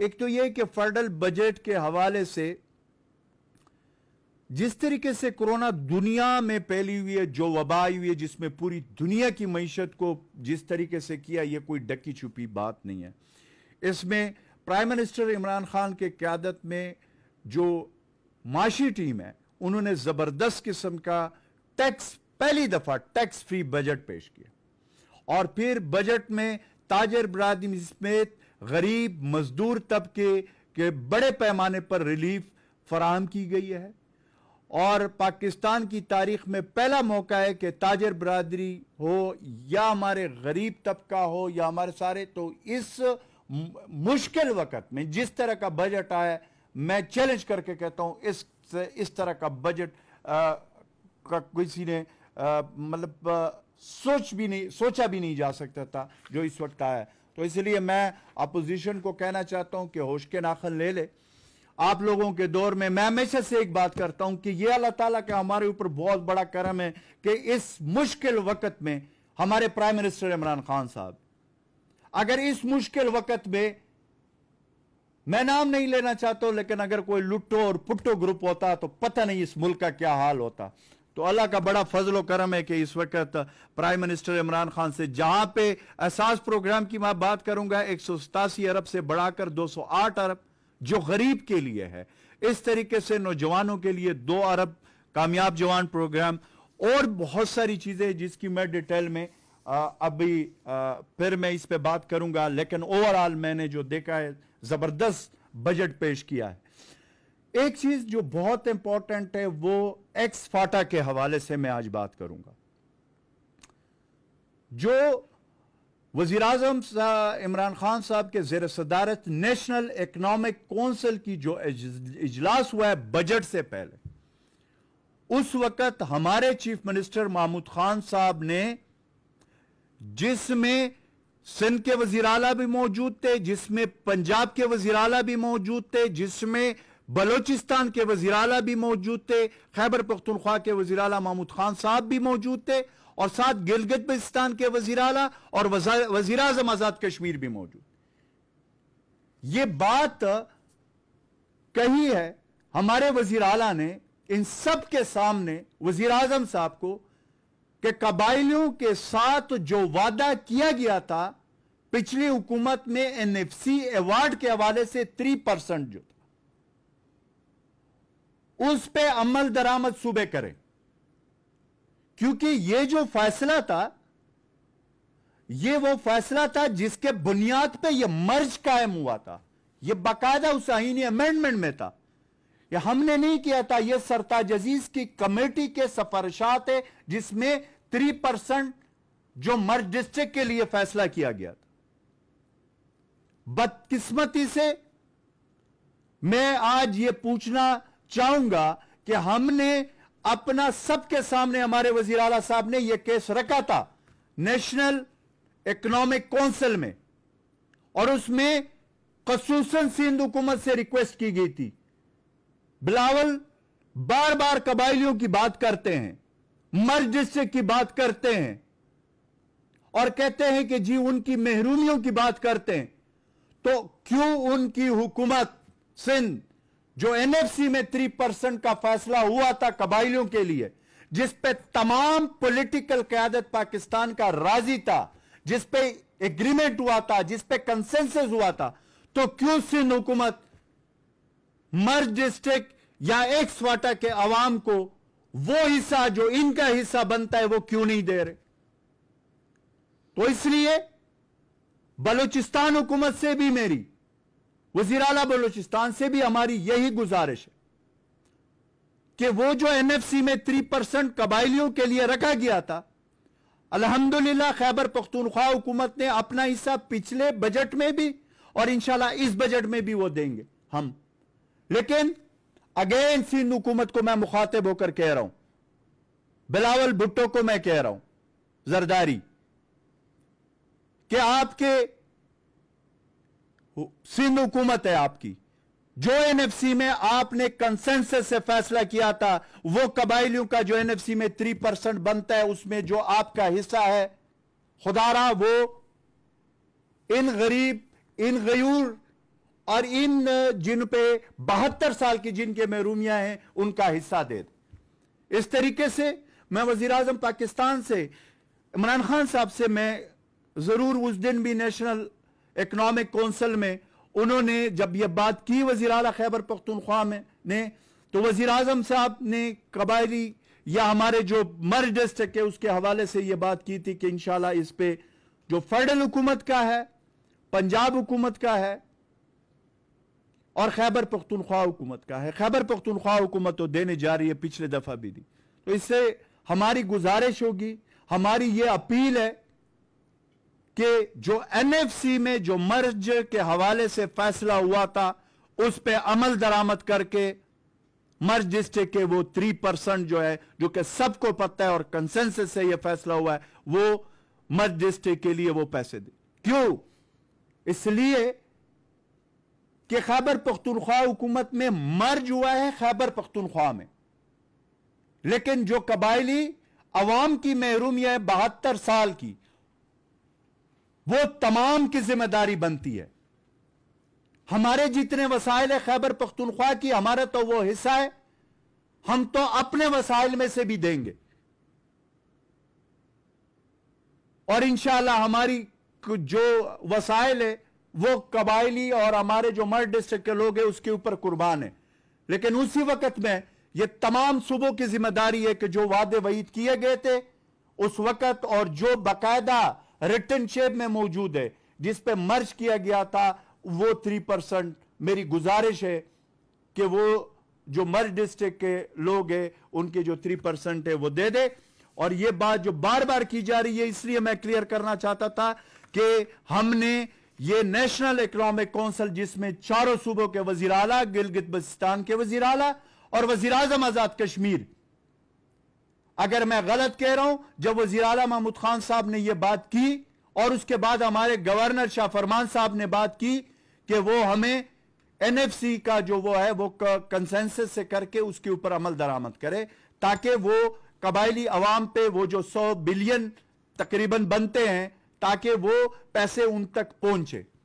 एक तो यह कि फेडरल बजट के हवाले से जिस तरीके से कोरोना दुनिया में फैली हुई है जो वबा आई हुई है जिसमें पूरी दुनिया की मीशत को जिस तरीके से किया यह कोई डकी छुपी बात नहीं है इसमें प्राइम मिनिस्टर इमरान खान के क्यादत में जो माशी टीम है उन्होंने ज़बरदस्त किस्म का टैक्स पहली दफ़ा टैक्स फ्री बजट पेश किया और फिर बजट में ताजर बरदरी समेत गरीब मजदूर तबके के बड़े पैमाने पर रिलीफ फराहम की गई है और पाकिस्तान की तारीख में पहला मौका है कि ताजर बरदरी हो या हमारे गरीब तबका हो या हमारे सारे तो इस मुश्किल वक्त में जिस तरह का बजट आया मैं चैलेंज करके कहता हूं इस इस तरह का बजट का किसी ने मतलब सोच भी नहीं सोचा भी नहीं जा सकता था जो इस वक्त आया तो इसलिए मैं अपोजिशन को कहना चाहता हूं कि होश के नाखन ले ले आप लोगों के दौर में मैं हमेशा से एक बात करता हूं कि यह अल्लाह ताला का हमारे ऊपर बहुत बड़ा करम है कि इस मुश्किल वक्त में हमारे प्राइम मिनिस्टर इमरान खान साहब अगर इस मुश्किल वक्त में मैं नाम नहीं लेना चाहता लेकिन अगर कोई लुट्टो और पुट्टो ग्रुप होता तो पता नहीं इस मुल्क का क्या हाल होता तो अल्लाह का बड़ा फजल करम है कि इस वक्त प्राइम मिनिस्टर इमरान खान से जहां पे एहसास प्रोग्राम की मैं बात करूंगा एक सौ सतासी अरब से बढ़ाकर दो सौ आठ अरब जो गरीब के लिए है इस तरीके से नौजवानों के लिए दो अरब कामयाब जवान प्रोग्राम और बहुत सारी चीजें जिसकी मैं डिटेल में आ, अभी आ, फिर मैं इस पर बात करूंगा लेकिन ओवरऑल मैंने जो देखा है जबरदस्त बजट पेश किया है एक चीज जो बहुत इंपॉर्टेंट है वो एक्स फाटा के हवाले से मैं आज बात करूंगा जो वजीर आजम इमरान खान साहब के जेर सदारत नेशनल इकोनॉमिक कौंसिल की जो इजलास हुआ है बजट से पहले उस वक्त हमारे चीफ मिनिस्टर महमूद खान साहब ने जिसमें सिंध के वजीर अला भी मौजूद थे जिसमें पंजाब के वजीर अला भी मौजूद थे जिसमें बलोचिस्तान के वजीर अला भी मौजूद थे खैबर पख्तनख्वा के वजीर अला महमूद खान साहब भी मौजूद थे और साथ गिलगित के वजीर अला और वजीर अजम आजाद कश्मीर भी मौजूद ये बात कही है हमारे वजीर अला ने इन सब के सामने वजीर आजम साहब को कि कबाइलियों के साथ जो वादा किया गया था पिछली हुकूमत में एनएफसी अवार्ड के हवाले से थ्री परसेंट जो उस पे अमल दरामद सूबे करें क्योंकि यह जो फैसला था यह वो फैसला था जिसके बुनियाद पे यह मर्ज कायम हुआ था यह बाकायदा उस आईनी अमेंडमेंट में था यह हमने नहीं किया था यह सरताज अजीज की कमेटी के सफारशात है जिसमें थ्री परसेंट जो मर्ज डिस्ट्रिक्ट के लिए फैसला किया गया था बदकिस्मती से मैं आज ये पूछना चाहूंगा कि हमने अपना सबके सामने हमारे वजीर अला साहब ने यह केस रखा था नेशनल इकोनॉमिक काउंसिल में और उसमें खसूस सिंध हुकूमत से रिक्वेस्ट की गई थी बिलावल बार बार कबाइलियों की बात करते हैं मर डिस्ट्रिक्ट की बात करते हैं और कहते हैं कि जी उनकी महरूमियों की बात करते हैं तो क्यों उनकी हुकूमत सिंध जो एनएफसी में थ्री परसेंट का फैसला हुआ था कबाइलियों के लिए जिस पे तमाम पॉलिटिकल क्यादत पाकिस्तान का राजी था जिस पे एग्रीमेंट हुआ था जिस पे कंसेंसस हुआ था तो क्यों सिंध हुकूमत मर्ज डिस्ट्रिक्ट या एक स्वाटा के अवाम को वो हिस्सा जो इनका हिस्सा बनता है वो क्यों नहीं दे रहे तो इसलिए बलूचिस्तान हुकूमत से भी मेरी वजीर अला बलोचिस्तान से भी हमारी यही गुजारिश है कि वो जो एन एफ सी में थ्री परसेंट कबाइलियों के लिए रखा गया था अलहमदुल्ला खैबर पख्तूनख्वा हुकूमत ने अपना हिस्सा पिछले बजट में भी और इंशाला इस बजट में भी वो देंगे हम लेकिन अगेन सिंध हुकूमत को मैं मुखातिब होकर कह रहा हूं बिलावल भुट्टो को मैं कह रहा हूं जरदारी के आपके सिंध हुकूमत है आपकी जो एनएफसी में आपने कंसेंसस से फैसला किया था वो कबाइलियों का जो एनएफसी में थ्री परसेंट बनता है उसमें जो आपका हिस्सा है खुदारा वो इन गरीब इन गयूर और इन जिन पे बहत्तर साल की जिनके महरूमिया हैं उनका हिस्सा दे दे इस तरीके से मैं वजीर पाकिस्तान से इमरान खान साहब से मैं ज़रूर उस दिन भी नेशनल इकनॉमिक कौंसिल में उन्होंने जब यह बात की वजीर अला खैबर पख्तनख्वा में ने तो वजीर अजम साहब ने कबायली या हमारे जो मर डिस्ट्रिक्ट है उसके हवाले से यह बात की थी कि शाह इस पर जो फेडरल हुकूमत का है पंजाब हुकूमत का है और खैबर पख्तनख्वा हुकूमत का है खैबर पख्तनख्वा हुकूमत तो देने जा रही है पिछले दफ़ा भी दी तो इससे हमारी गुजारिश होगी हमारी ये अपील है कि जो एनएफसी में जो मर्ज के हवाले से फैसला हुआ था उस पर अमल दरामद करके मर्ज डिस्ट्रिक्ट के वो थ्री परसेंट जो है जो कि सबको पता है और कंसेंसस से ये फैसला हुआ है वो मर्ज डिस्ट्रिक्ट के लिए वो पैसे दे क्यों इसलिए कि खैबर पख्तूनख्वा हुकूमत में मर्ज हुआ है खैबर पख्तूनख्वा में लेकिन जो कबायली अवाम की महरूम है बहत्तर साल की वो तमाम की जिम्मेदारी बनती है हमारे जितने वसाइल खैबर पख्तनख्वा की हमारा तो वो हिस्सा है हम तो अपने वसाइल में से भी देंगे और इंशाला हमारी जो वसाइल है वो कबायली और हमारे जो मर्ड डिस्ट्रिक्ट के लोग हैं उसके ऊपर कुर्बान है लेकिन उसी वक्त में ये तमाम सूबों की जिम्मेदारी है कि जो वादे वईद किए गए थे उस वक्त और जो बाकायदा रिटर्न शेप में मौजूद है जिस पे मर्ज किया गया था वो थ्री परसेंट मेरी गुजारिश है कि वो जो मर्ज डिस्ट्रिक्ट के लोग हैं उनके जो थ्री परसेंट है वो दे दे और ये बात जो बार बार की जा रही है इसलिए मैं क्लियर करना चाहता था कि हमने ये नेशनल इकोनॉमिक काउंसिल जिसमें चारों सूबों के वजीर अला गिलगित बस्तान के वजीर अला और वजीर आजम आजाद कश्मीर अगर मैं गलत कह रहा हूं जब वजीर अला महमूद खान साहब ने यह बात की और उसके बाद हमारे गवर्नर शाह फरमान साहब ने बात की कि वो हमें एनएफसी का जो वो है वो कंसेंसस से करके उसके ऊपर अमल दरामद करे ताकि वो कबायली अवाम पे वो जो सौ बिलियन तकरीबन बनते हैं ताकि वो पैसे उन तक पहुंचे